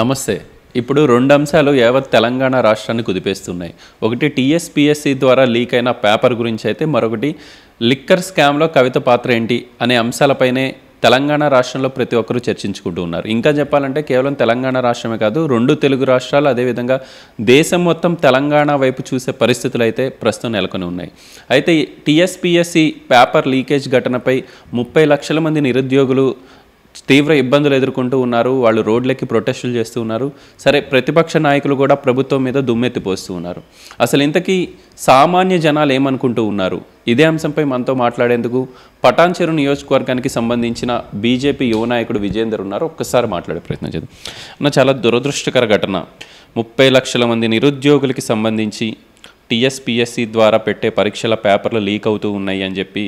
నమస్తే ఇప్పుడు రెండు అంశాలు యావత్ తెలంగాణ రాష్ట్రాన్ని కుదిపేస్తున్నాయి ఒకటి టీఎస్పిఎస్సి ద్వారా లీక్ అయిన పేపర్ గురించి అయితే మరొకటి లిక్కర్ స్కామ్లో కవిత పాత్ర ఏంటి అనే అంశాలపైనే తెలంగాణ రాష్ట్రంలో ప్రతి ఒక్కరూ చర్చించుకుంటూ ఉన్నారు ఇంకా చెప్పాలంటే కేవలం తెలంగాణ రాష్ట్రమే కాదు రెండు తెలుగు రాష్ట్రాలు అదేవిధంగా దేశం మొత్తం తెలంగాణ వైపు చూసే పరిస్థితులు అయితే ప్రస్తుతం నెలకొని ఉన్నాయి అయితే టీఎస్పిఎస్సి పేపర్ లీకేజ్ ఘటనపై ముప్పై లక్షల మంది నిరుద్యోగులు తీవ్ర ఇబ్బందులు ఎదుర్కొంటూ ఉన్నారు వాళ్ళు రోడ్లకి ప్రొటెస్టులు చేస్తూ ఉన్నారు సరే ప్రతిపక్ష నాయకులు కూడా ప్రభుత్వం మీద దుమ్మెత్తిపోస్తూ ఉన్నారు అసలు ఇంతకీ సామాన్య జనాలు ఏమనుకుంటూ ఉన్నారు ఇదే అంశంపై మనతో మాట్లాడేందుకు పటాన్చెరు నియోజకవర్గానికి సంబంధించిన బీజేపీ యువ నాయకుడు విజేందర్ ఉన్నారు ఒక్కసారి మాట్లాడే ప్రయత్నం చేద్దాం అన్న చాలా దురదృష్టకర ఘటన ముప్పై లక్షల మంది నిరుద్యోగులకి సంబంధించి టీఎస్పిఎస్సి ద్వారా పెట్టే పరీక్షల పేపర్లు లీక్ అవుతూ ఉన్నాయి అని చెప్పి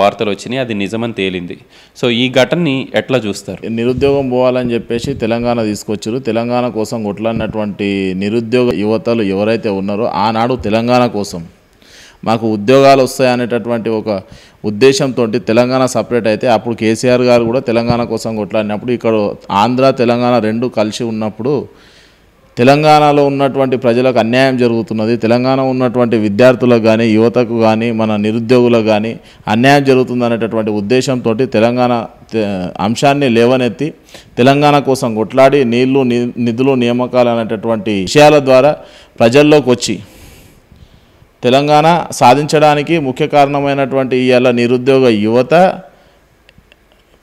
వార్తలు వచ్చినాయి అది నిజమని తేలింది సో ఈ ఘటనని ఎట్లా చూస్తారు నిరుద్యోగం పోవాలని చెప్పేసి తెలంగాణ తీసుకొచ్చారు తెలంగాణ కోసం కొట్లాడినటువంటి నిరుద్యోగ యువతలు ఎవరైతే ఉన్నారో ఆనాడు తెలంగాణ కోసం మాకు ఉద్యోగాలు వస్తాయనేటటువంటి ఒక ఉద్దేశంతో తెలంగాణ సపరేట్ అయితే అప్పుడు కేసీఆర్ గారు కూడా తెలంగాణ కోసం కొట్లాడినప్పుడు ఇక్కడ ఆంధ్ర తెలంగాణ రెండు కలిసి ఉన్నప్పుడు తెలంగాణలో ఉన్నటువంటి ప్రజలకు అన్యాయం జరుగుతున్నది తెలంగాణ ఉన్నటువంటి విద్యార్థులకు కానీ యువతకు కానీ మన నిరుద్యోగులకు కానీ అన్యాయం జరుగుతుంది అనేటటువంటి ఉద్దేశంతో తెలంగాణ అంశాన్ని లేవనెత్తి తెలంగాణ కోసం కొట్లాడి నీళ్లు నిధులు నియామకాలు అనేటటువంటి విషయాల ద్వారా ప్రజల్లోకి వచ్చి తెలంగాణ సాధించడానికి ముఖ్య కారణమైనటువంటి ఇవాళ నిరుద్యోగ యువత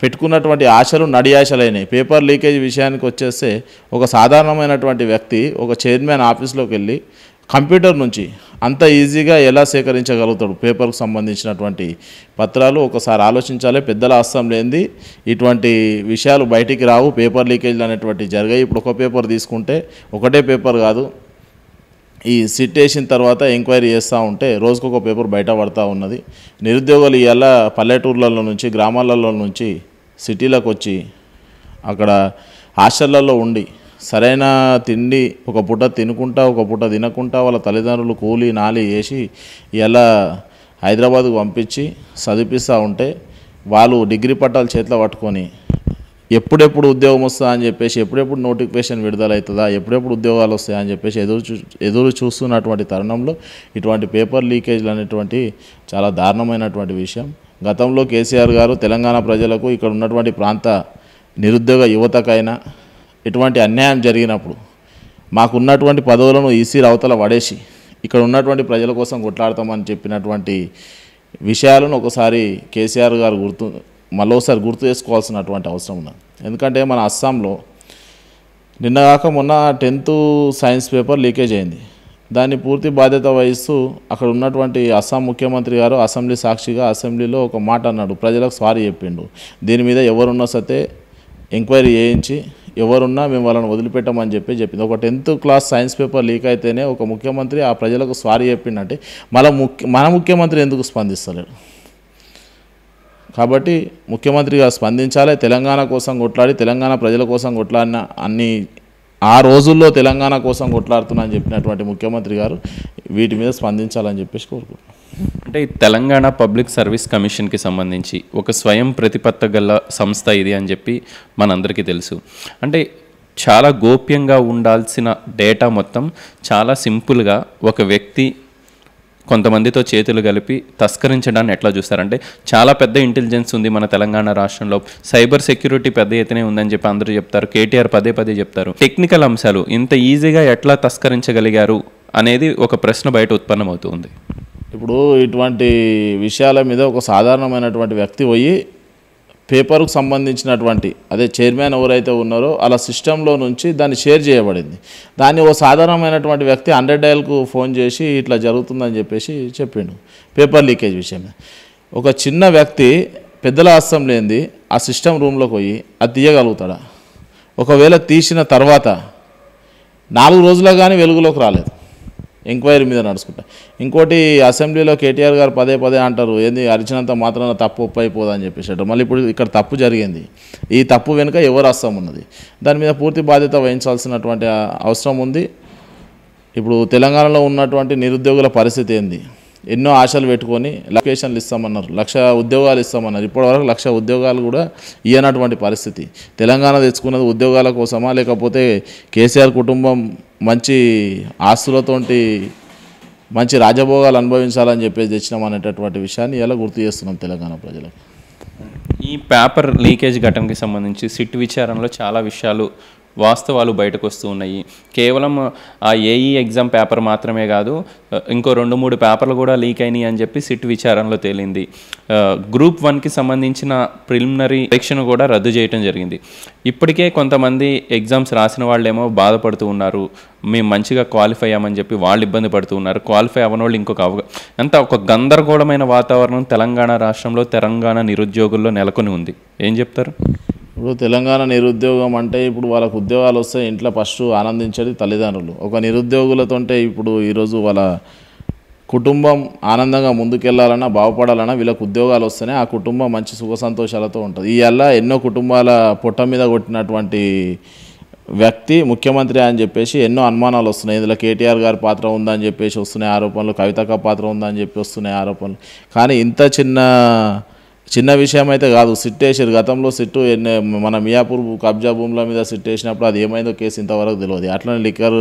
పెట్టుకున్నటువంటి ఆశలు నడియాశలైనాయి పేపర్ లీకేజ్ విషయానికి వచ్చేస్తే ఒక సాధారణమైనటువంటి వ్యక్తి ఒక చైర్మన్ ఆఫీస్లోకి వెళ్ళి కంప్యూటర్ నుంచి అంత ఈజీగా ఎలా సేకరించగలుగుతాడు పేపర్కు సంబంధించినటువంటి పత్రాలు ఒకసారి ఆలోచించాలి పెద్దల హస్తం లేనిది ఇటువంటి విషయాలు బయటికి రావు పేపర్ లీకేజ్లు అనేటువంటి జరిగాయి ఇప్పుడు ఒక పేపర్ తీసుకుంటే ఒకటే పేపర్ కాదు ఈ సిట్ వేసిన తర్వాత ఎంక్వైరీ చేస్తూ ఉంటే రోజుకొక పేపర్ బయట పడతా ఉన్నది నిరుద్యోగులు ఇవాళ పల్లెటూర్లలో నుంచి గ్రామాలలో నుంచి సిటీలకు వచ్చి అక్కడ హాస్టళ్లలో ఉండి సరైన తిండి ఒక పూట తినుకుంటా ఒక పూట తినకుండా వాళ్ళ తల్లిదండ్రులు కూలి నాలి వేసి ఇలా హైదరాబాద్కు పంపించి చదివిస్తూ ఉంటే వాళ్ళు డిగ్రీ పట్టాలు చేతిలో పట్టుకొని ఎప్పుడెప్పుడు ఉద్యోగం వస్తుందా అని చెప్పేసి ఎప్పుడెప్పుడు నోటిఫికేషన్ విడుదలవుతుందా ఎప్పుడెప్పుడు ఉద్యోగాలు వస్తాయా అని చెప్పేసి ఎదురు చూ ఎదురు చూస్తున్నటువంటి తరుణంలో ఇటువంటి పేపర్ లీకేజ్లు అనేటువంటి చాలా దారుణమైనటువంటి విషయం గతంలో కేసీఆర్ గారు తెలంగాణ ప్రజలకు ఇక్కడ ఉన్నటువంటి ప్రాంత నిరుద్యోగ యువతకైనా ఇటువంటి అన్యాయం జరిగినప్పుడు మాకున్నటువంటి పదవులను ఈసీ రవతల పడేసి ఇక్కడ ఉన్నటువంటి ప్రజల కోసం కొట్లాడతామని చెప్పినటువంటి విషయాలను ఒకసారి కేసీఆర్ గారు గుర్తు మరోసారి గుర్తు చేసుకోవాల్సినటువంటి అవసరం ఉన్నది ఎందుకంటే మన అస్సాంలో నిన్న కాక మొన్న టెన్త్ సైన్స్ పేపర్ లీకేజ్ అయింది దాన్ని పూర్తి బాధ్యత వహిస్తూ అక్కడ ఉన్నటువంటి అస్సాం ముఖ్యమంత్రి గారు అసెంబ్లీ సాక్షిగా అసెంబ్లీలో ఒక మాట అన్నాడు ప్రజలకు సారీ చెప్పిండు దీని మీద ఎవరున్నా సతే ఎంక్వైరీ చేయించి ఎవరున్నా మేము వాళ్ళని వదిలిపెట్టమని చెప్పి చెప్పింది ఒక tenth class science paper leak అయితేనే ఒక ముఖ్యమంత్రి ఆ ప్రజలకు సారీ చెప్పిండంటే మన ముఖ్య మన ముఖ్యమంత్రి ఎందుకు స్పందిస్తలేడు కాబట్టి ముఖ్యమంత్రిగా స్పందించాలి తెలంగాణ కోసం కొట్లాడి తెలంగాణ ప్రజల కోసం కొట్లాడిన అన్ని ఆ రోజుల్లో తెలంగాణ కోసం కొట్లాడుతున్నా అని చెప్పినటువంటి ముఖ్యమంత్రి గారు వీటి మీద స్పందించాలని చెప్పేసి కోరుకుంటున్నాను అంటే తెలంగాణ పబ్లిక్ సర్వీస్ కమిషన్కి సంబంధించి ఒక స్వయం ప్రతిపత్త గల సంస్థ ఇది అని చెప్పి మనందరికీ తెలుసు అంటే చాలా గోప్యంగా ఉండాల్సిన డేటా మొత్తం చాలా సింపుల్గా ఒక వ్యక్తి కొంతమందితో చేతులు కలిపి తస్కరించడాన్ని ఎట్లా చూస్తారంటే చాలా పెద్ద ఇంటెలిజెన్స్ ఉంది మన తెలంగాణ రాష్ట్రంలో సైబర్ సెక్యూరిటీ పెద్ద ఎత్తునే ఉందని చెప్పి అందరూ చెప్తారు కేటీఆర్ పదే పదే చెప్తారు టెక్నికల్ అంశాలు ఇంత ఈజీగా ఎట్లా తస్కరించగలిగారు అనేది ఒక ప్రశ్న బయట ఉత్పన్నమవుతుంది ఇప్పుడు ఇటువంటి విషయాల మీద ఒక సాధారణమైనటువంటి వ్యక్తి పోయి పేపర్కు సంబంధించినటువంటి అదే చైర్మన్ ఎవరైతే ఉన్నారో అలా సిస్టంలో నుంచి దాన్ని షేర్ చేయబడింది దాన్ని ఓ సాధారణమైనటువంటి వ్యక్తి హండ్రెడ్ డైల్కు ఫోన్ చేసి ఇట్లా జరుగుతుందని చెప్పేసి చెప్పిండు పేపర్ లీకేజ్ విషయమే ఒక చిన్న వ్యక్తి పెద్దల హస్తం లేనిది ఆ సిస్టమ్ రూమ్లోకి పోయి అది తీయగలుగుతాడా ఒకవేళ తీసిన తర్వాత నాలుగు రోజులు కానీ వెలుగులోకి రాలేదు ఎంక్వైరీ మీద నడుచుకుంటా ఇంకోటి అసెంబ్లీలో కేటీఆర్ గారు పదే పదే అంటారు ఏంది అరిచినంత మాత్రాన తప్పు అని చెప్పేసి మళ్ళీ ఇప్పుడు ఇక్కడ తప్పు జరిగింది ఈ తప్పు వెనుక ఎవరు అస్సం ఉన్నది దాని మీద పూర్తి బాధ్యత వహించాల్సినటువంటి అవసరం ఉంది ఇప్పుడు తెలంగాణలో ఉన్నటువంటి నిరుద్యోగుల పరిస్థితి ఏంది ఎన్నో ఆశలు పెట్టుకొని లొకేషన్లు ఇస్తామన్నారు లక్ష ఉద్యోగాలు ఇస్తామన్నారు ఇప్పటివరకు లక్ష ఉద్యోగాలు కూడా ఇవ్వనటువంటి పరిస్థితి తెలంగాణ తెచ్చుకున్నది ఉద్యోగాల కోసమా లేకపోతే కేసీఆర్ కుటుంబం మంచి ఆస్తులతోటి మంచి రాజభోగాలు అనుభవించాలని చెప్పేసి తెచ్చినాం అనేటటువంటి విషయాన్ని ఎలా గుర్తు చేస్తున్నాం తెలంగాణ ప్రజలకు ఈ పేపర్ లీకేజ్ ఘటనకి సంబంధించి సిట్ విచారణలో చాలా విషయాలు వాస్తవాలు బయటకు వస్తూ ఉన్నాయి కేవలం ఆ ఏఈ ఎగ్జామ్ పేపర్ మాత్రమే కాదు ఇంకో రెండు మూడు పేపర్లు కూడా లీక్ అయినాయి అని చెప్పి సిట్ విచారణలో తేలింది గ్రూప్ వన్కి సంబంధించిన ప్రిలిమినరీ పరీక్షను కూడా రద్దు చేయడం జరిగింది ఇప్పటికే కొంతమంది ఎగ్జామ్స్ రాసిన వాళ్ళేమో బాధపడుతూ ఉన్నారు మేము మంచిగా క్వాలిఫై అయ్యామని చెప్పి వాళ్ళు ఇబ్బంది పడుతూ ఉన్నారు క్వాలిఫై అవ్వని వాళ్ళు ఇంకొక అవగా అంత ఒక గందరగోళమైన వాతావరణం తెలంగాణ రాష్ట్రంలో తెలంగాణ నిరుద్యోగుల్లో నెలకొని ఉంది ఏం చెప్తారు ఇప్పుడు తెలంగాణ నిరుద్యోగం అంటే ఇప్పుడు వాళ్ళకు ఉద్యోగాలు వస్తే ఇంట్లో ఫస్ట్ ఆనందించేది తల్లిదండ్రులు ఒక నిరుద్యోగులతో అంటే ఇప్పుడు ఈరోజు వాళ్ళ కుటుంబం ఆనందంగా ముందుకెళ్లాలన్నా బాగుపడాలన్నా వీళ్ళకు ఉద్యోగాలు వస్తేనే ఆ కుటుంబం మంచి సుఖ సంతోషాలతో ఉంటుంది అలా ఎన్నో కుటుంబాల పొట్ట మీద కొట్టినటువంటి వ్యక్తి ముఖ్యమంత్రి అని చెప్పేసి ఎన్నో అనుమానాలు వస్తున్నాయి ఇందులో కేటీఆర్ గారి పాత్ర ఉందని చెప్పేసి వస్తున్నాయి ఆరోపణలు కవితక పాత్ర ఉందని చెప్పి వస్తున్నాయి ఆరోపణలు కానీ ఇంత చిన్న చిన్న విషయం అయితే కాదు సిట్ వేసారు గతంలో సిట్టు మన మియాపూర్ కబ్జా భూముల మీద సిట్ వేసినప్పుడు అది ఏమైందో కేసు ఇంతవరకు తెలియదు అట్లనే లిక్కర్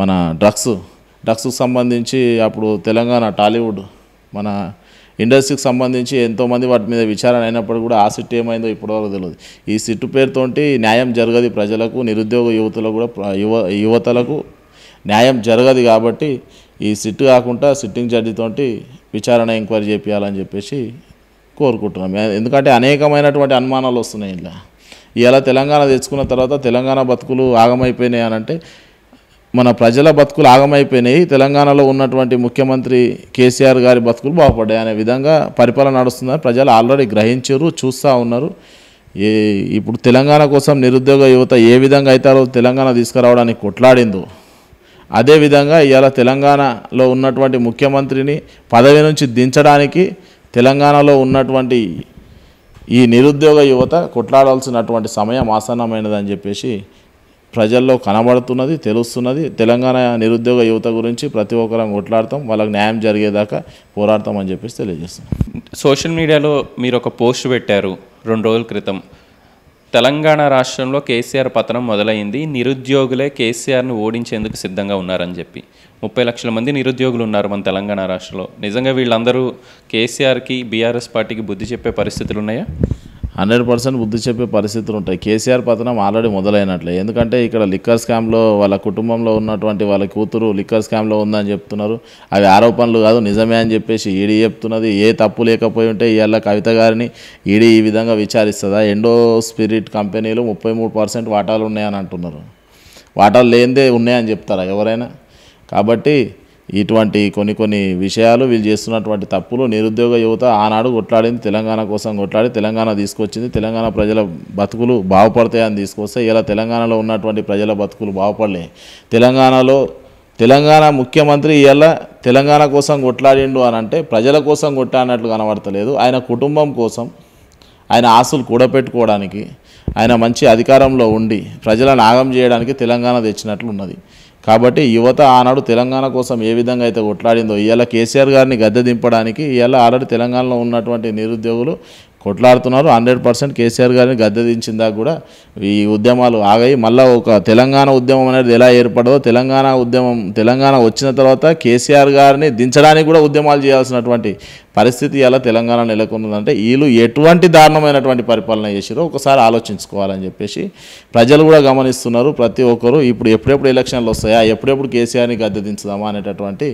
మన డ్రగ్స్ డ్రగ్స్కు సంబంధించి అప్పుడు తెలంగాణ టాలీవుడ్ మన ఇండస్ట్రీకి సంబంధించి ఎంతోమంది వాటి మీద విచారణ అయినప్పుడు కూడా ఆ సిట్టు ఏమైందో ఇప్పటివరకు తెలియదు ఈ సిట్టు పేరుతోటి న్యాయం జరగదు ప్రజలకు నిరుద్యోగ యువతలకు కూడా యువ యువతలకు న్యాయం జరగదు కాబట్టి ఈ సిట్టు కాకుండా సిట్టింగ్ జడ్జితోటి విచారణ ఎంక్వైరీ చేపించాలని చెప్పేసి కోరుకుంటున్నాం ఎందుకంటే అనేకమైనటువంటి అనుమానాలు వస్తున్నాయి ఇలా ఇలా తెలంగాణ తెచ్చుకున్న తర్వాత తెలంగాణ బతుకులు ఆగమైపోయినాయి అని అంటే మన ప్రజల బతుకులు ఆగమైపోయినాయి తెలంగాణలో ఉన్నటువంటి ముఖ్యమంత్రి కేసీఆర్ గారి బతుకులు బాగుపడ్డాయి అనే విధంగా పరిపాలన నడుస్తుందని ప్రజలు ఆల్రెడీ గ్రహించారు చూస్తూ ఉన్నారు ఏ ఇప్పుడు తెలంగాణ కోసం నిరుద్యోగ యువత ఏ విధంగా అవుతారో తెలంగాణ తీసుకురావడానికి కొట్లాడిందో అదేవిధంగా ఇవాళ తెలంగాణలో ఉన్నటువంటి ముఖ్యమంత్రిని పదవి నుంచి దించడానికి తెలంగాణలో ఉన్నటువంటి ఈ నిరుద్యోగ యువత కొట్లాడాల్సినటువంటి సమయం ఆసన్నమైనదని చెప్పేసి ప్రజల్లో కనబడుతున్నది తెలుస్తున్నది తెలంగాణ నిరుద్యోగ యువత గురించి ప్రతి ఒక్కరం కొట్లాడతాం వాళ్ళకి న్యాయం జరిగేదాకా పోరాడతాం అని చెప్పేసి తెలియజేస్తాం సోషల్ మీడియాలో మీరు ఒక పోస్ట్ పెట్టారు రెండు రోజుల క్రితం తెలంగాణ రాష్ట్రంలో కేసీఆర్ పతనం మొదలైంది నిరుద్యోగులే కేసీఆర్ను ఓడించేందుకు సిద్ధంగా ఉన్నారని చెప్పి ముప్పై లక్షల మంది నిరుద్యోగులు ఉన్నారు మన తెలంగాణ రాష్ట్రంలో నిజంగా వీళ్ళందరూ కేసీఆర్కి బీఆర్ఎస్ పార్టీకి బుద్ధి చెప్పే పరిస్థితులు ఉన్నాయా హండ్రెడ్ పర్సెంట్ బుద్ధి చెప్పే పరిస్థితులు ఉంటాయి కేసీఆర్ పతనం ఆల్రెడీ మొదలైనట్లే ఎందుకంటే ఇక్కడ లిక్కర్ స్కామ్లో వాళ్ళ కుటుంబంలో ఉన్నటువంటి వాళ్ళ కూతురు లిక్కర్ స్కామ్లో ఉందని చెప్తున్నారు అవి ఆరోపణలు కాదు నిజమే అని చెప్పేసి ఈడీ చెప్తున్నది ఏ తప్పు లేకపోయి ఉంటే ఇవాళ కవిత గారిని ఈడీ ఈ విధంగా విచారిస్తుందా ఎండో స్పిరిట్ కంపెనీలు ముప్పై మూడు పర్సెంట్ వాటాలు ఉన్నాయని అంటున్నారు వాటాలు లేనిదే ఉన్నాయని చెప్తారా ఎవరైనా కాబట్టి ఇటువంటి కొన్ని కొన్ని విషయాలు వీళ్ళు చేస్తున్నటువంటి తప్పులు నిరుద్యోగ యువత ఆనాడు కొట్లాడింది తెలంగాణ కోసం కొట్లాడి తెలంగాణ తీసుకొచ్చింది తెలంగాణ ప్రజల బతుకులు బాగుపడతాయని తీసుకొస్తే ఇలా తెలంగాణలో ఉన్నటువంటి ప్రజల బతుకులు బాగుపడలే తెలంగాణలో తెలంగాణ ముఖ్యమంత్రి ఇలా తెలంగాణ కోసం కొట్లాడిండు అని అంటే ప్రజల కోసం కొట్లాడినట్లు కనబడతలేదు ఆయన కుటుంబం కోసం ఆయన ఆశలు కూడపెట్టుకోవడానికి ఆయన మంచి అధికారంలో ఉండి ప్రజలను ఆగం చేయడానికి తెలంగాణ తెచ్చినట్లు ఉన్నది కాబట్టి యువత ఆనాడు తెలంగాణ కోసం ఏ విధంగా అయితే కొట్లాడిందో ఇవాళ కేసీఆర్ గారిని గద్దె దింపడానికి ఇవాళ ఆల్రెడీ తెలంగాణలో ఉన్నటువంటి నిరుద్యోగులు కొట్లాడుతున్నారు హండ్రెడ్ పర్సెంట్ కేసీఆర్ గారిని గద్దె దించిందా కూడా ఈ ఉద్యమాలు ఆగాయి మళ్ళీ ఒక తెలంగాణ ఉద్యమం అనేది ఎలా ఏర్పడదో తెలంగాణ ఉద్యమం తెలంగాణ వచ్చిన తర్వాత కేసీఆర్ గారిని దించడానికి కూడా ఉద్యమాలు చేయాల్సినటువంటి పరిస్థితి ఎలా తెలంగాణ నెలకొన్నదంటే వీళ్ళు ఎటువంటి దారుణమైనటువంటి పరిపాలన చేసిరో ఒకసారి ఆలోచించుకోవాలని చెప్పేసి ప్రజలు కూడా గమనిస్తున్నారు ప్రతి ఒక్కరు ఇప్పుడు ఎప్పుడెప్పుడు ఎలక్షన్లు వస్తాయా ఎప్పుడెప్పుడు కేసీఆర్ని గద్దె దించుదామా అనేటటువంటి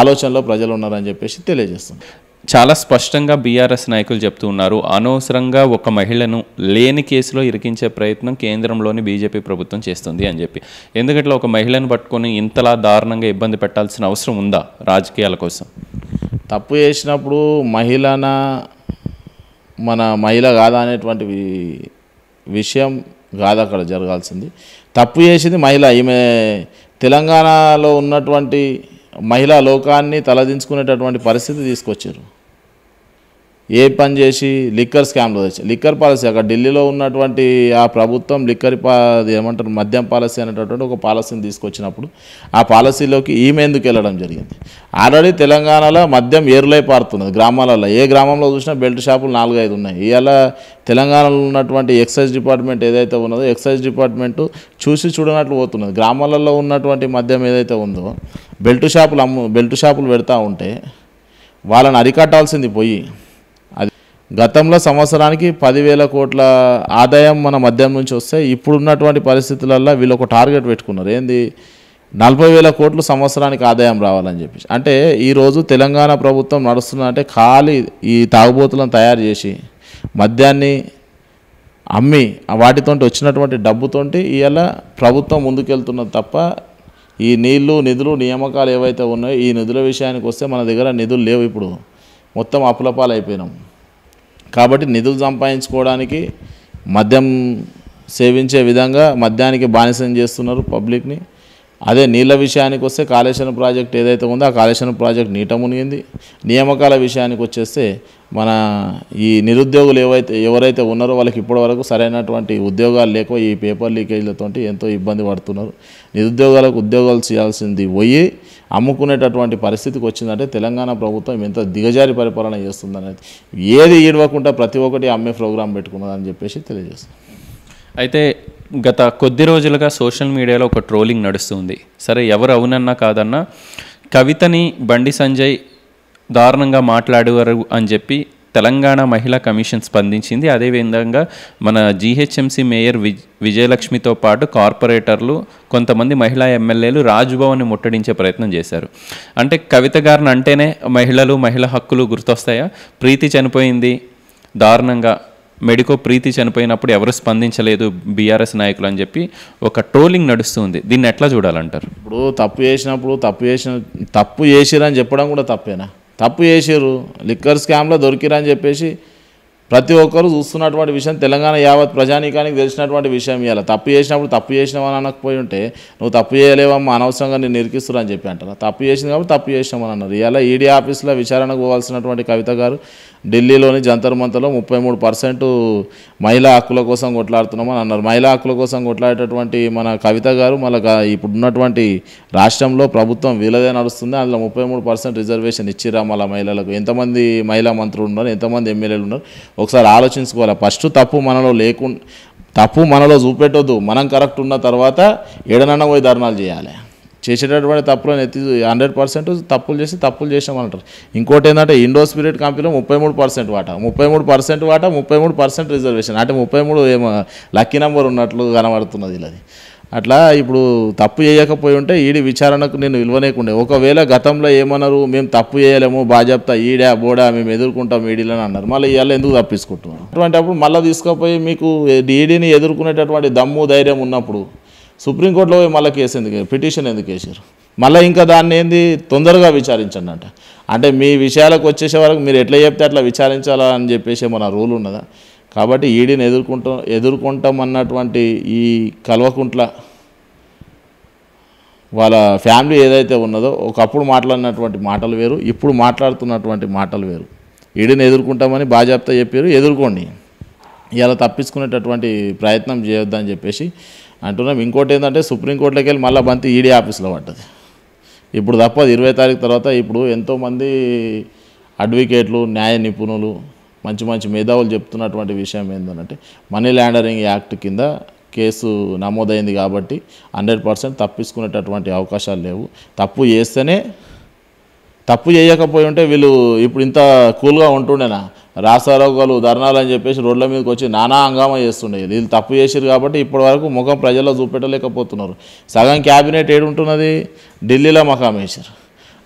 ఆలోచనలో ప్రజలు ఉన్నారని చెప్పేసి తెలియజేస్తుంది చాలా స్పష్టంగా బీఆర్ఎస్ నాయకులు చెప్తూ ఉన్నారు అనవసరంగా ఒక మహిళను లేని కేసులో ఇరికించే ప్రయత్నం కేంద్రంలోని బీజేపీ ప్రభుత్వం చేస్తుంది అని చెప్పి ఎందుకంటే ఒక మహిళను పట్టుకొని ఇంతలా దారుణంగా ఇబ్బంది పెట్టాల్సిన అవసరం ఉందా రాజకీయాల కోసం తప్పు చేసినప్పుడు మహిళన మన మహిళ కాదా అనేటువంటి విషయం కాదు అక్కడ జరగాల్సింది తప్పు చేసింది మహిళ ఈమె తెలంగాణలో ఉన్నటువంటి మహిళా లోకాన్ని తలదించుకునేటటువంటి పరిస్థితి తీసుకొచ్చారు ఏ పని చేసి లిక్కర్ స్కామ్లో తెచ్చి లిక్కర్ పాలసీ అక్కడ ఢిల్లీలో ఉన్నటువంటి ఆ ప్రభుత్వం లిక్కర్ పా ఏమంటారు మద్యం పాలసీ అనేటటువంటి ఒక పాలసీని తీసుకొచ్చినప్పుడు ఆ పాలసీలోకి ఈమె ఎందుకు వెళ్ళడం జరిగింది ఆల్రెడీ తెలంగాణలో మద్యం ఏరులై పారుతున్నది గ్రామాలలో ఏ గ్రామంలో చూసినా బెల్ట్ షాపులు నాలుగు ఐదు ఉన్నాయి ఇవాళ తెలంగాణలో ఉన్నటువంటి ఎక్సైజ్ డిపార్ట్మెంట్ ఏదైతే ఉన్నదో ఎక్సైజ్ డిపార్ట్మెంట్ చూసి చూడనట్లు పోతున్నది గ్రామాలలో ఉన్నటువంటి మద్యం ఏదైతే ఉందో బెల్ట్ షాపులు అమ్ము బెల్ట్ షాపులు పెడతా ఉంటే వాళ్ళని అరికట్టాల్సింది పోయి గతంలో సంవత్సరానికి పదివేల కోట్ల ఆదాయం మన మద్యం నుంచి వస్తే ఇప్పుడున్నటువంటి పరిస్థితులల్లో వీళ్ళు ఒక టార్గెట్ పెట్టుకున్నారు ఏంది నలభై వేల కోట్లు సంవత్సరానికి ఆదాయం రావాలని చెప్పి అంటే ఈరోజు తెలంగాణ ప్రభుత్వం నడుస్తుందంటే ఖాళీ ఈ తాగుబోతులను తయారు చేసి మద్యాన్ని అమ్మి వాటితోటి వచ్చినటువంటి డబ్బుతో ఇవాళ ప్రభుత్వం ముందుకెళ్తున్నది తప్ప ఈ నీళ్లు నిధులు నియామకాలు ఏవైతే ఉన్నాయో ఈ నిధుల విషయానికి వస్తే మన దగ్గర నిధులు లేవు ఇప్పుడు మొత్తం అప్పులపాలైపోయినాం కాబట్టి నిధులు సంపాదించుకోవడానికి మద్యం సేవించే విధంగా మద్యానికి బానిసం చేస్తున్నారు పబ్లిక్ని అదే నీళ్ళ విషయానికి వస్తే కాళేశ్వరం ప్రాజెక్ట్ ఏదైతే ఉందో ఆ కాళేశ్వరం ప్రాజెక్ట్ నీట మునిగింది నియామకాల విషయానికి వచ్చేస్తే మన ఈ నిరుద్యోగులు ఏవైతే ఎవరైతే ఉన్నారో వాళ్ళకి ఇప్పటివరకు సరైనటువంటి ఉద్యోగాలు లేక ఈ పేపర్ లీకేజ్లతో ఎంతో ఇబ్బంది పడుతున్నారు నిరుద్యోగాలకు ఉద్యోగాలు చేయాల్సింది పోయి అమ్ముకునేటటువంటి పరిస్థితికి వచ్చిందంటే తెలంగాణ ప్రభుత్వం ఎంత దిగజారి పరిపాలన చేస్తుందనేది ఏది ఈడవకుండా ప్రతి ఒక్కటి అమ్మే ప్రోగ్రాం పెట్టుకున్నదని చెప్పేసి తెలియజేస్తుంది అయితే గత కొద్ది రోజులుగా సోషల్ మీడియాలో ఒక ట్రోలింగ్ నడుస్తుంది సరే ఎవరు అవునన్నా కాదన్నా కవితని బండి సంజయ్ దారుణంగా మాట్లాడేవారు అని చెప్పి తెలంగాణ మహిళా కమిషన్ స్పందించింది అదేవిధంగా మన జీహెచ్ఎంసీ మేయర్ విజ్ విజయలక్ష్మితో పాటు కార్పొరేటర్లు కొంతమంది మహిళా ఎమ్మెల్యేలు రాజ్భవన్ని ముట్టడించే ప్రయత్నం చేశారు అంటే కవిత గారిని అంటేనే మహిళలు మహిళా హక్కులు గుర్తొస్తాయా ప్రీతి చనిపోయింది దారుణంగా మెడికో ప్రీతి చనిపోయినప్పుడు ఎవరు స్పందించలేదు బీఆర్ఎస్ నాయకులు అని చెప్పి ఒక ట్రోలింగ్ నడుస్తుంది దీన్ని ఎట్లా చూడాలంటారు ఇప్పుడు తప్పు చేసినప్పుడు తప్పు చేసిన తప్పు చేసిరని చెప్పడం కూడా తప్పేనా తప్పు చేసారు లిక్కర్ స్కామ్లో దొరికిరని చెప్పేసి ప్రతి ఒక్కరు చూస్తున్నటువంటి విషయం తెలంగాణ యావత్ ప్రజానీకానికి తెలిసినటువంటి విషయం ఇవ్వాలి తప్పు చేసినప్పుడు తప్పు చేసినామని అనకపోయి ఉంటే నువ్వు తప్పు చేయలేవమ్మా అనవసరంగా నేను నిరికిస్తున్నా అని చెప్పి అంటారు తప్పు చేసింది కాబట్టి తప్పు చేసినామని అన్నారు ఇలా ఈడీ ఆఫీస్లో విచారణకు పోవాల్సినటువంటి కవిత గారు ఢిల్లీలోని జంతర్ మంతర్లో ముప్పై మూడు పర్సెంట్ మహిళా హక్కుల కోసం కొట్లాడుతున్నామని అన్నారు మహిళా హక్కుల కోసం కొట్లాడేటటువంటి మన కవిత గారు ఇప్పుడు ఇప్పుడున్నటువంటి రాష్ట్రంలో ప్రభుత్వం వీలదే నడుస్తుంది అందులో ముప్పై మూడు పర్సెంట్ రిజర్వేషన్ ఇచ్చిరా మళ్ళీ మహిళలకు ఎంతమంది మహిళా మంత్రులు ఉన్నారు ఎంతమంది ఎమ్మెల్యేలు ఉన్నారు ఒకసారి ఆలోచించుకోవాలి ఫస్ట్ తప్పు మనలో లేకుండా తప్పు మనలో చూపెట్టొద్దు మనం కరెక్ట్ ఉన్న తర్వాత ఏడనన్న పోయి ధర్నాలు చేయాలి చేసేటటువంటి తప్పులను ఎత్తి హండ్రెడ్ పర్సెంట్ తప్పులు చేసి తప్పులు చేసామంటారు ఇంకోటి ఏంటంటే ఇండో స్పిరిట్ కంపెనీలో ముప్పై మూడు పర్సెంట్ వాటా ముప్పై మూడు పర్సెంట్ వాటా ముప్పై మూడు పర్సెంట్ రిజర్వేషన్ అంటే ముప్పై మూడు ఏమో లక్కీ నెంబర్ ఉన్నట్లు కనబడుతున్నది ఇలాది అట్లా ఇప్పుడు తప్పు చేయకపోయి ఉంటే ఈడి విచారణకు నేను విలువనేకుండే ఒకవేళ గతంలో ఏమన్నారు మేము తప్పు చేయలేము బాధ్యత ఈడా బోడా మేము ఎదుర్కొంటాం ఈడీలని అన్నారు మళ్ళీ ఇవాళ ఎందుకు తప్పించుకుంటున్నాం అటువంటి అప్పుడు మళ్ళీ తీసుకుపోయి మీకు ఈడీని ఎదుర్కొనేటటువంటి దమ్ము ధైర్యం ఉన్నప్పుడు సుప్రీంకోర్టులో పోయి మళ్ళీ కేసు ఎందుకు పిటిషన్ ఎందుకు వేసారు మళ్ళీ ఇంకా దాన్ని ఏంది తొందరగా విచారించండి అంట అంటే మీ విషయాలకు వచ్చేసే వరకు మీరు ఎట్లా చెప్తే అట్లా విచారించాలా అని చెప్పేసి మన రూల్ ఉన్నదా కాబట్టి ఈడీని ఎదుర్కొంటాం ఎదుర్కొంటాం అన్నటువంటి ఈ కల్వకుంట్ల వాళ్ళ ఫ్యామిలీ ఏదైతే ఉన్నదో ఒకప్పుడు మాట్లాడినటువంటి మాటలు వేరు ఇప్పుడు మాట్లాడుతున్నటువంటి మాటలు వేరు ఈడీని ఎదుర్కొంటామని బాజాప్తా చెప్పారు ఎదుర్కోండి ఇలా తప్పించుకునేటటువంటి ప్రయత్నం చేయొద్దని చెప్పేసి అంటున్నాం ఇంకోటి ఏంటంటే సుప్రీంకోర్టులోకి వెళ్ళి మళ్ళీ బంతి ఈడీ ఆఫీస్లో పడ్డది ఇప్పుడు తప్పదు ఇరవై తారీఖు తర్వాత ఇప్పుడు ఎంతోమంది అడ్వకేట్లు న్యాయ నిపుణులు మంచి మంచి మేధావులు చెప్తున్నటువంటి విషయం ఏంటంటే మనీ ల్యాండరింగ్ యాక్ట్ కింద కేసు నమోదైంది కాబట్టి హండ్రెడ్ పర్సెంట్ తప్పించుకునేటటువంటి అవకాశాలు లేవు తప్పు చేస్తేనే తప్పు చేయకపోయి ఉంటే వీళ్ళు ఇప్పుడు ఇంత కూల్గా ఉంటుండేనా రాస్తారావు గారు ధర్నాలు అని చెప్పేసి రోడ్ల మీదకి వచ్చి నానా హంగామా చేస్తుండే వీళ్ళు తప్పు చేసారు కాబట్టి ఇప్పటి వరకు ముఖం ప్రజల్లో చూపెట్టలేకపోతున్నారు సగం క్యాబినెట్ ఏడుంటున్నది ఢిల్లీలో వేశారు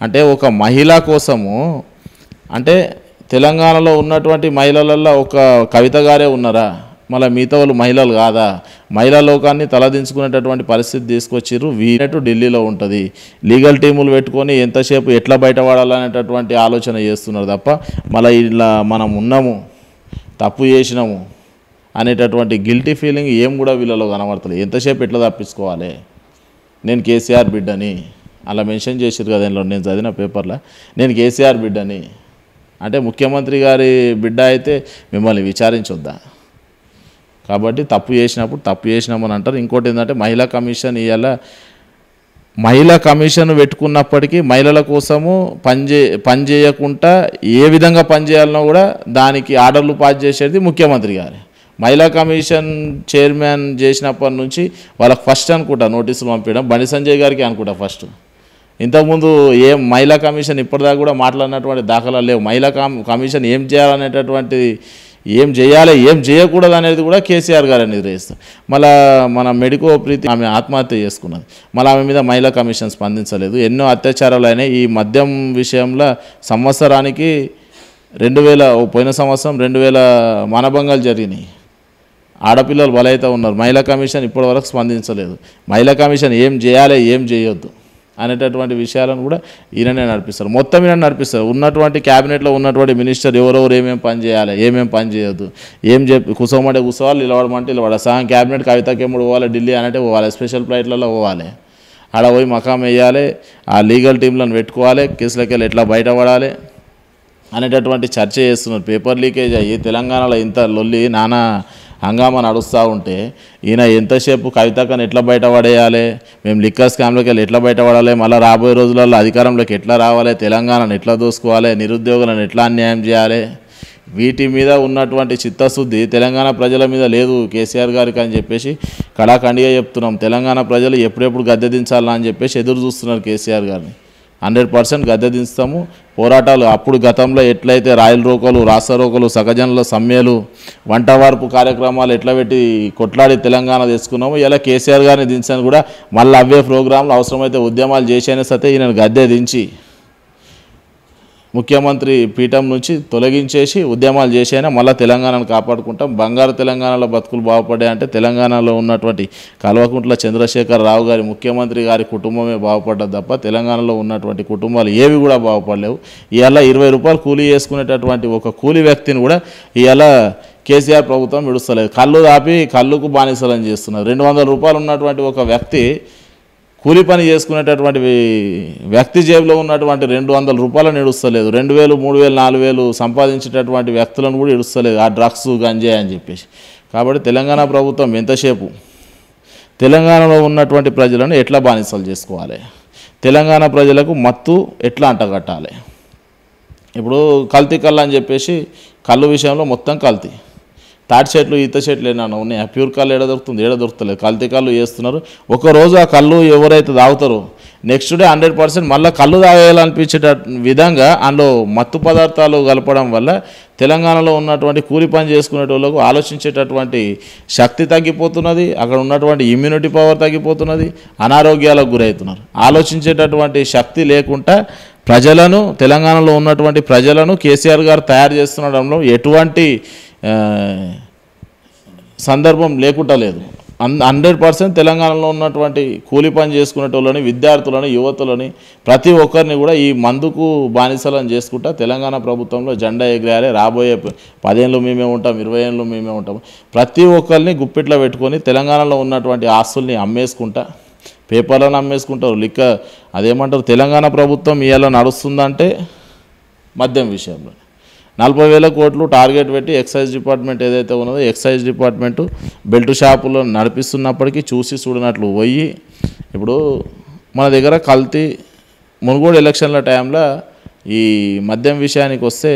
అంటే ఒక మహిళ కోసము అంటే తెలంగాణలో ఉన్నటువంటి మహిళలలో ఒక కవిత గారే ఉన్నారా మళ్ళీ మిగతా వాళ్ళు మహిళలు కాదా మహిళా లోకాన్ని తలదించుకునేటటువంటి పరిస్థితి తీసుకొచ్చిర్రు వీనట్టు ఢిల్లీలో ఉంటుంది లీగల్ టీములు పెట్టుకొని ఎంతసేపు ఎట్లా బయటపడాలనేటటువంటి ఆలోచన చేస్తున్నారు తప్ప మళ్ళీ ఇలా మనం ఉన్నాము తప్పు చేసినాము అనేటటువంటి గిల్టీ ఫీలింగ్ ఏం కూడా వీళ్ళలో కనబడతలేదు ఎంతసేపు ఎట్లా తప్పించుకోవాలి నేను కేసీఆర్ బిడ్డని అలా మెన్షన్ చేసారు కదా ఇంట్లో నేను చదివిన పేపర్లో నేను కేసీఆర్ బిడ్డని అంటే ముఖ్యమంత్రి గారి బిడ్డ అయితే మిమ్మల్ని విచారించొద్దా కాబట్టి తప్పు చేసినప్పుడు తప్పు చేసినామని అంటారు ఇంకోటి ఏంటంటే మహిళా కమిషన్ ఇవాళ మహిళా కమిషన్ పెట్టుకున్నప్పటికీ మహిళల కోసము పనిచే పనిచేయకుండా ఏ విధంగా పనిచేయాలన్నా కూడా దానికి ఆర్డర్లు పాస్ చేసేది ముఖ్యమంత్రి గారు మహిళా కమిషన్ చైర్మన్ చేసినప్పటి నుంచి వాళ్ళకి ఫస్ట్ అనుకుంటా నోటీసులు పంపించడం బండి సంజయ్ గారికి అనుకుంటా ఫస్ట్ ఇంతకుముందు ఏ మహిళా కమిషన్ ఇప్పటిదాకా కూడా మాట్లాడినటువంటి దాఖలాలు లేవు మహిళా కమిషన్ ఏం చేయాలనేటటువంటి ఏం చేయాలి ఏం చేయకూడదు అనేది కూడా కేసీఆర్ గారు అనేది గ్రహిస్తారు మళ్ళీ మన మెడికో ప్రీతి ఆమె ఆత్మహత్య చేసుకున్నది మళ్ళీ ఆమె మీద మహిళా కమిషన్ స్పందించలేదు ఎన్నో అత్యాచారాలు అయినాయి ఈ మద్యం విషయంలో సంవత్సరానికి రెండు వేల పోయిన సంవత్సరం రెండు వేల మానభంగాలు జరిగినాయి ఆడపిల్లలు బలైతే ఉన్నారు మహిళా కమిషన్ ఇప్పటివరకు స్పందించలేదు మహిళా కమిషన్ ఏం చేయాలి ఏం చేయొద్దు అనేటటువంటి విషయాలను కూడా ఈయననే నడిపిస్తారు మొత్తం ఈయన నడిపిస్తారు ఉన్నటువంటి క్యాబినెట్లో ఉన్నటువంటి మినిస్టర్ ఎవరెవరు ఏమేమి పని చేయాలి ఏమేమి పని చేయొద్దు ఏం చెప్పి కుసమంటే కుసవాలి నిలబడమంటే నిలబడాలి సగం క్యాబినెట్ కవితకేముడు పోవాలి ఢిల్లీ అనంటే పోవాలి స్పెషల్ ఫ్లైట్లలో పోవాలి ఆడ పోయి మకాం వేయాలి ఆ లీగల్ టీంలను పెట్టుకోవాలి కేసులకెళ్ళి ఎట్లా బయటపడాలి అనేటటువంటి చర్చ చేస్తున్నారు పేపర్ లీకేజ్ అయ్యి తెలంగాణలో ఇంత లొల్లి నానా హంగామా నడుస్తూ ఉంటే ఈయన ఎంతసేపు కవితకని ఎట్లా బయటపడేయాలి మేము లిక్కర్ స్కామ్లోకి వెళ్ళి ఎట్లా బయటపడాలి మళ్ళీ రాబోయే రోజులలో అధికారంలోకి ఎట్లా రావాలి తెలంగాణను ఎట్లా దోసుకోవాలి నిరుద్యోగులను ఎట్లా అన్యాయం చేయాలి వీటి మీద ఉన్నటువంటి చిత్తశుద్ధి తెలంగాణ ప్రజల మీద లేదు కేసీఆర్ గారికి అని చెప్పేసి కళాఖండిగా చెప్తున్నాం తెలంగాణ ప్రజలు ఎప్పుడెప్పుడు గద్దె దించాలని చెప్పేసి ఎదురు చూస్తున్నారు కేసీఆర్ గారిని హండ్రెడ్ పర్సెంట్ గద్దె దించుతాము పోరాటాలు అప్పుడు గతంలో ఎట్లయితే రాయల రోకలు రాసరోకలు సగజనుల సమ్మెలు వంటవార్పు కార్యక్రమాలు ఎట్లా పెట్టి కొట్లాడి తెలంగాణ తెచ్చుకున్నాము ఇలా కేసీఆర్ గారిని దించాను కూడా మళ్ళీ అవే ప్రోగ్రాంలు అవసరమైతే ఉద్యమాలు చేసైనా సరే ఈయన గద్దె దించి ముఖ్యమంత్రి పీఠం నుంచి తొలగించేసి ఉద్యమాలు చేసి అయినా మళ్ళీ తెలంగాణను కాపాడుకుంటాం బంగారు తెలంగాణలో బతుకులు బాగుపడే అంటే తెలంగాణలో ఉన్నటువంటి కల్వకుంట్ల చంద్రశేఖరరావు రావు గారి ముఖ్యమంత్రి గారి కుటుంబమే బాగుపడ్డది తప్ప తెలంగాణలో ఉన్నటువంటి కుటుంబాలు ఏవి కూడా బాగుపడలేవు ఇవాళ ఇరవై రూపాయలు కూలీ చేసుకునేటటువంటి ఒక కూలి వ్యక్తిని కూడా ఇవాళ కేసీఆర్ ప్రభుత్వం విడుస్తలేదు కళ్ళు దాపి కళ్ళుకు బానిసలం చేస్తున్నారు రెండు వందల రూపాయలు ఉన్నటువంటి ఒక వ్యక్తి కూలి పని చేసుకునేటటువంటి వ్యక్తి జేబులో ఉన్నటువంటి రెండు వందల రూపాయలను ఇడుస్తలేదు రెండు వేలు మూడు వేలు నాలుగు వేలు సంపాదించేటటువంటి వ్యక్తులను కూడా ఇడుస్తలేదు ఆ డ్రగ్స్ గంజాయి అని చెప్పేసి కాబట్టి తెలంగాణ ప్రభుత్వం ఎంతసేపు తెలంగాణలో ఉన్నటువంటి ప్రజలను ఎట్లా బానిసలు చేసుకోవాలి తెలంగాణ ప్రజలకు మత్తు ఎట్లా అంటగట్టాలి ఇప్పుడు కల్తీ కళ్ళు అని చెప్పేసి కళ్ళు విషయంలో మొత్తం కల్తీ తాటి చెట్లు ఈత చెట్లు ఏనా ఉన్నాయి ప్యూర్ కళ్ళు ఏడ దొరుకుతుంది ఏడ దొరుకుతలేదు కల్తీ కళ్ళు వేస్తున్నారు ఒకరోజు ఆ కళ్ళు ఎవరైతే తాగుతారో నెక్స్ట్ డే హండ్రెడ్ పర్సెంట్ మళ్ళీ కళ్ళు తాగేయాలనిపించే విధంగా అందులో మత్తు పదార్థాలు కలపడం వల్ల తెలంగాణలో ఉన్నటువంటి కూలి పని చేసుకునే వాళ్ళకు ఆలోచించేటటువంటి శక్తి తగ్గిపోతున్నది అక్కడ ఉన్నటువంటి ఇమ్యూనిటీ పవర్ తగ్గిపోతున్నది అనారోగ్యాలకు గురవుతున్నారు ఆలోచించేటటువంటి శక్తి లేకుండా ప్రజలను తెలంగాణలో ఉన్నటువంటి ప్రజలను కేసీఆర్ గారు తయారు చేస్తుండడంలో ఎటువంటి సందర్భం లేకుండా లేదు హండ్రెడ్ పర్సెంట్ తెలంగాణలో ఉన్నటువంటి కూలి పని చేసుకునేటోళ్ళని విద్యార్థులని యువతులని ప్రతి ఒక్కరిని కూడా ఈ మందుకు బానిసలను చేసుకుంటా తెలంగాణ ప్రభుత్వంలో జెండా ఎగిరారే రాబోయే పదేళ్ళు మేమే ఉంటాం ఇరవై ఏళ్ళు మేమే ఉంటాం ప్రతి ఒక్కరిని గుప్పిట్లో పెట్టుకొని తెలంగాణలో ఉన్నటువంటి ఆస్తుల్ని అమ్మేసుకుంటా పేపర్లను అమ్మేసుకుంటారు లిక్క అదేమంటారు తెలంగాణ ప్రభుత్వం ఇలా నడుస్తుందంటే మద్యం విషయంలో నలభై వేల కోట్లు టార్గెట్ పెట్టి ఎక్సైజ్ డిపార్ట్మెంట్ ఏదైతే ఉన్నదో ఎక్సైజ్ డిపార్ట్మెంట్ బెల్ట్ షాపులు నడిపిస్తున్నప్పటికీ చూసి చూడనట్లు పోయి ఇప్పుడు మన దగ్గర కల్తీ మునుగోడు ఎలక్షన్ల టైంలో ఈ మద్యం విషయానికి వస్తే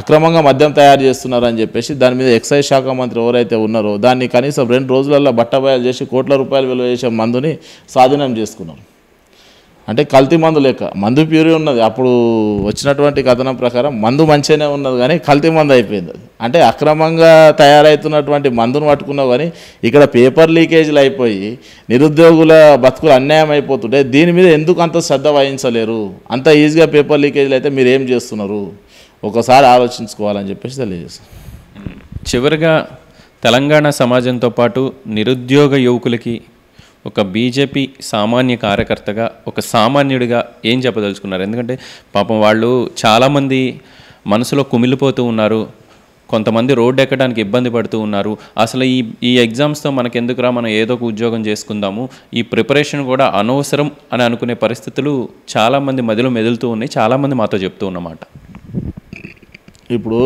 అక్రమంగా మద్యం తయారు చేస్తున్నారని చెప్పేసి దాని మీద ఎక్సైజ్ శాఖ మంత్రి ఎవరైతే ఉన్నారో దాన్ని కనీసం రెండు రోజులల్లో బట్టబయలు చేసి కోట్ల రూపాయలు విలువ చేసే మందుని స్వాధీనం చేసుకున్నారు అంటే కల్తీ మందు లేక మందు ప్యూరే ఉన్నది అప్పుడు వచ్చినటువంటి కథనం ప్రకారం మందు మంచిగానే ఉన్నది కానీ కల్తీ మందు అయిపోయింది అది అంటే అక్రమంగా తయారవుతున్నటువంటి మందును పట్టుకున్నావు కానీ ఇక్కడ పేపర్ లీకేజీలు అయిపోయి నిరుద్యోగుల బతుకులు అన్యాయం అయిపోతుంటే దీని మీద ఎందుకు అంత శ్రద్ధ వహించలేరు అంత ఈజీగా పేపర్ లీకేజీలు అయితే మీరు ఏం చేస్తున్నారు ఒకసారి ఆలోచించుకోవాలని చెప్పేసి తెలియజేస్తాను చివరిగా తెలంగాణ సమాజంతో పాటు నిరుద్యోగ యువకులకి ఒక బీజేపీ సామాన్య కార్యకర్తగా ఒక సామాన్యుడిగా ఏం చెప్పదలుచుకున్నారు ఎందుకంటే పాపం వాళ్ళు చాలామంది మనసులో కుమిలిపోతూ ఉన్నారు కొంతమంది రోడ్డు ఎక్కడానికి ఇబ్బంది పడుతూ ఉన్నారు అసలు ఈ ఈ ఎగ్జామ్స్తో మనకెందుకురా మనం ఏదో ఒక ఉద్యోగం చేసుకుందాము ఈ ప్రిపరేషన్ కూడా అనవసరం అని అనుకునే పరిస్థితులు చాలామంది మదిలో మెదులుతూ ఉన్నాయి చాలామంది మాతో చెప్తూ ఉన్నమాట ఇప్పుడు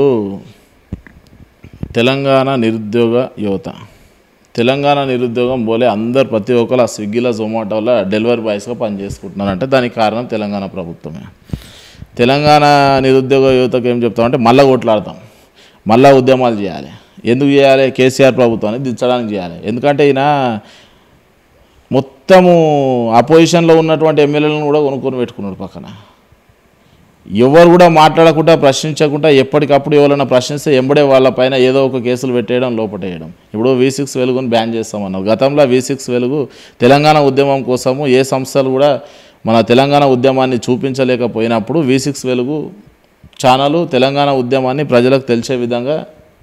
తెలంగాణ నిరుద్యోగ యువత తెలంగాణ నిరుద్యోగం పోలే అందరు ప్రతి ఒక్కరు ఆ స్విగ్గీలో జొమాటోలో డెలివరీ బాయ్స్గా అంటే దానికి కారణం తెలంగాణ ప్రభుత్వమే తెలంగాణ నిరుద్యోగ యువతకు ఏం చెప్తామంటే మళ్ళీ కొట్లాడతాం మళ్ళీ ఉద్యమాలు చేయాలి ఎందుకు చేయాలి కేసీఆర్ ప్రభుత్వాన్ని దించడానికి చేయాలి ఎందుకంటే ఈయన మొత్తము అపోజిషన్లో ఉన్నటువంటి ఎమ్మెల్యేలను కూడా కొనుక్కొని పెట్టుకున్నాడు పక్కన ఎవరు కూడా మాట్లాడకుండా ప్రశ్నించకుండా ఎప్పటికప్పుడు ఎవరైనా ప్రశ్నిస్తే ఎంబడే వాళ్ళపైన ఏదో ఒక కేసులు పెట్టేయడం లోపటేయడం ఇప్పుడు వి సిక్స్ వెలుగును బ్యాన్ చేస్తామన్నారు గతంలో వి సిక్స్ వెలుగు తెలంగాణ ఉద్యమం కోసము ఏ సంస్థలు కూడా మన తెలంగాణ ఉద్యమాన్ని చూపించలేకపోయినప్పుడు V six Velugu channel Telangana ఉద్యమాన్ని ప్రజలకు తెలిసే విధంగా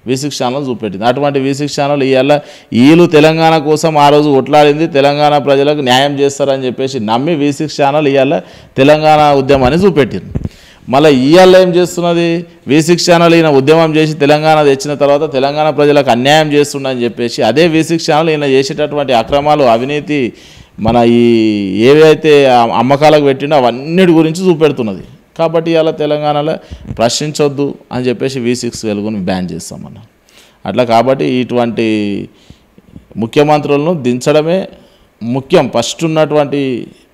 వి సిక్స్ ఛానల్ చూపెట్టింది అటువంటి వి సిక్స్ ఛానల్ ఇవాళ వీళ్ళు తెలంగాణ కోసం ఆ రోజు ఒట్లాడింది తెలంగాణ ప్రజలకు న్యాయం చేస్తారని చెప్పేసి నమ్మి వి సిక్స్ ఛానల్ ఇవాళ తెలంగాణ ఉద్యమాన్ని చూపెట్టింది మళ్ళీ ఇవాళ ఏం చేస్తున్నది వి సిక్స్ ఛానల్ ఈయన ఉద్యమం చేసి తెలంగాణ తెచ్చిన తర్వాత తెలంగాణ ప్రజలకు అన్యాయం చేస్తుండని చెప్పేసి అదే వి సిక్స్ ఛానల్ ఈయన చేసేటటువంటి అక్రమాలు అవినీతి మన ఈ ఏవైతే అమ్మకాలకు పెట్టినో అవన్నిటి గురించి చూపెడుతున్నది కాబట్టి ఇవాళ తెలంగాణలో ప్రశ్నించొద్దు అని చెప్పేసి వి సిక్స్ వెలుగుని బ్యాన్ చేస్తామన్న అట్లా కాబట్టి ఇటువంటి ముఖ్యమంత్రులను దించడమే ముఖ్యం ఫస్ట్ ఉన్నటువంటి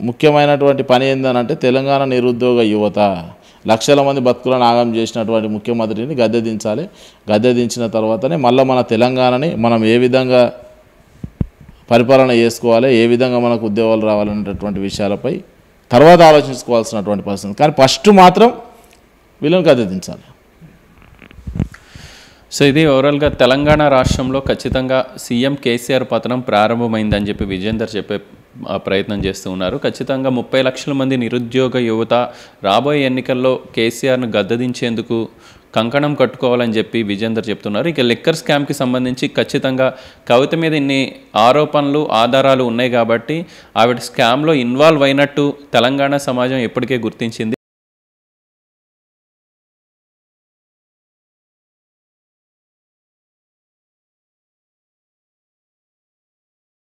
ముఖ్యమైనటువంటి పని ఏందనంటే తెలంగాణ నిరుద్యోగ యువత లక్షల మంది బతుకులను ఆగం చేసినటువంటి ముఖ్యమంత్రిని గద్దె దించాలి గద్దె దించిన తర్వాతనే మళ్ళీ మన తెలంగాణని మనం ఏ విధంగా పరిపాలన చేసుకోవాలి ఏ విధంగా మనకు ఉద్యోగాలు రావాలనేటటువంటి విషయాలపై తర్వాత ఆలోచించుకోవాల్సినటువంటి పరిస్థితి కానీ ఫస్ట్ మాత్రం వీళ్ళని గద్దె దించాలి సో ఇది ఓవరాల్గా తెలంగాణ రాష్ట్రంలో ఖచ్చితంగా సీఎం కేసీఆర్ పతనం ప్రారంభమైందని చెప్పి విజేందర్ చెప్పే ప్రయత్నం చేస్తూ ఉన్నారు ఖచ్చితంగా ముప్పై లక్షల మంది నిరుద్యోగ యువత రాబోయే ఎన్నికల్లో కేసీఆర్ను గద్దదించేందుకు కంకణం కట్టుకోవాలని చెప్పి విజేందర్ చెప్తున్నారు ఇక లిక్కర్ స్కామ్కి సంబంధించి ఖచ్చితంగా కవిత మీద ఇన్ని ఆరోపణలు ఆధారాలు ఉన్నాయి కాబట్టి ఆవిడ స్కామ్లో ఇన్వాల్వ్ అయినట్టు తెలంగాణ సమాజం ఎప్పటికే గుర్తించింది